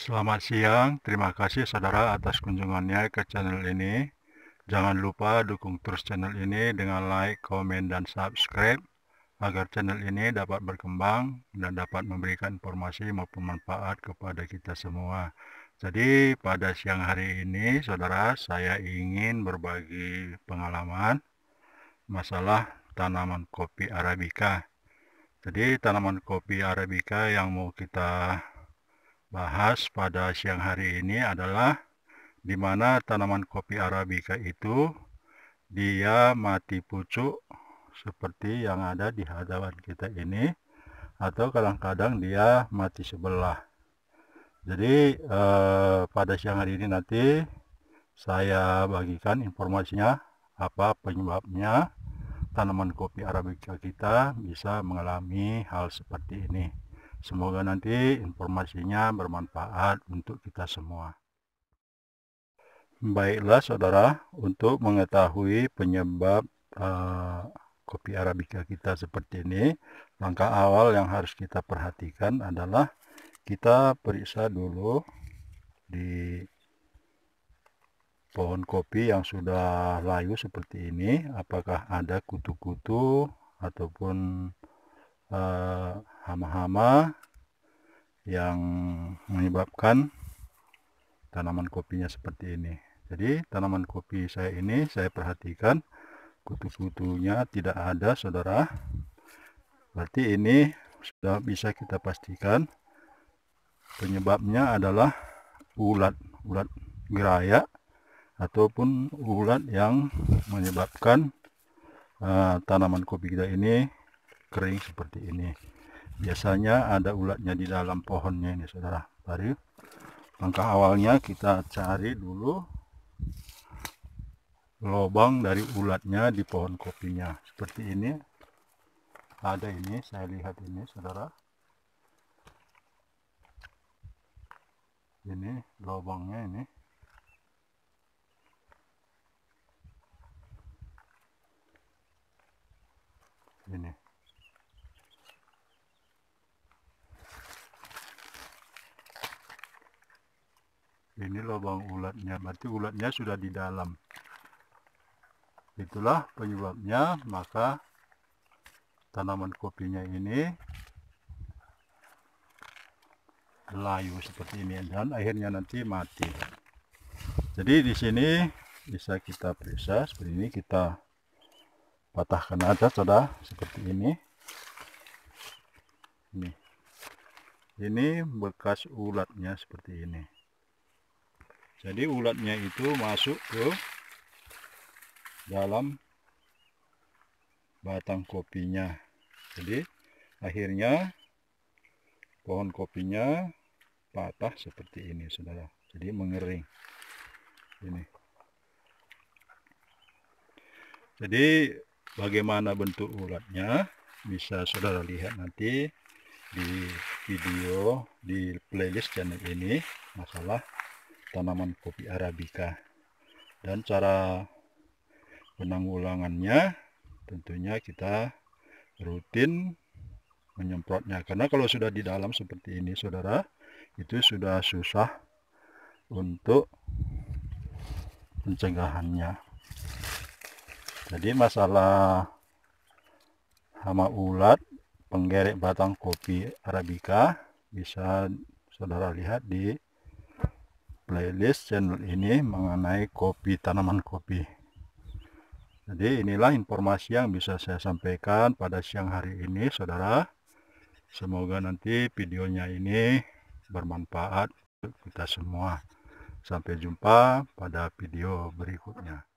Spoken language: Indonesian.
Selamat siang, terima kasih saudara atas kunjungannya ke channel ini. Jangan lupa dukung terus channel ini dengan like, komen, dan subscribe agar channel ini dapat berkembang dan dapat memberikan informasi maupun manfaat kepada kita semua. Jadi pada siang hari ini saudara saya ingin berbagi pengalaman masalah tanaman kopi Arabica. Jadi tanaman kopi Arabica yang mau kita bahas pada siang hari ini adalah di mana tanaman kopi arabica itu dia mati pucuk seperti yang ada di hadapan kita ini atau kadang-kadang dia mati sebelah jadi eh, pada siang hari ini nanti saya bagikan informasinya apa penyebabnya tanaman kopi arabica kita bisa mengalami hal seperti ini Semoga nanti informasinya bermanfaat untuk kita semua. Baiklah saudara, untuk mengetahui penyebab uh, kopi Arabica kita seperti ini, langkah awal yang harus kita perhatikan adalah kita periksa dulu di pohon kopi yang sudah layu seperti ini apakah ada kutu-kutu ataupun Eh, hama-hama uh, yang menyebabkan tanaman kopinya seperti ini jadi tanaman kopi saya ini saya perhatikan kutu-kutunya tidak ada saudara berarti ini sudah bisa kita pastikan penyebabnya adalah ulat ulat geraya ataupun ulat yang menyebabkan uh, tanaman kopi kita ini kering seperti ini biasanya ada ulatnya di dalam pohonnya ini saudara Mari langkah awalnya kita cari dulu lobang dari ulatnya di pohon kopinya seperti ini ada ini saya lihat ini saudara ini lobangnya ini ini lubang ulatnya berarti ulatnya sudah di dalam itulah penyebabnya maka tanaman kopinya ini layu seperti ini dan akhirnya nanti mati jadi di sini bisa kita periksa seperti ini kita patahkan aja sudah seperti ini ini ini bekas ulatnya seperti ini jadi ulatnya itu masuk ke dalam batang kopinya jadi akhirnya pohon kopinya patah seperti ini saudara jadi mengering ini jadi bagaimana bentuk ulatnya bisa saudara lihat nanti di video di playlist channel ini masalah tanaman kopi arabica dan cara penanggulangannya tentunya kita rutin menyemprotnya karena kalau sudah di dalam seperti ini saudara itu sudah susah untuk pencegahannya jadi masalah hama ulat penggerek batang kopi arabica bisa saudara lihat di playlist channel ini mengenai kopi tanaman kopi jadi inilah informasi yang bisa saya sampaikan pada siang hari ini saudara semoga nanti videonya ini bermanfaat untuk kita semua sampai jumpa pada video berikutnya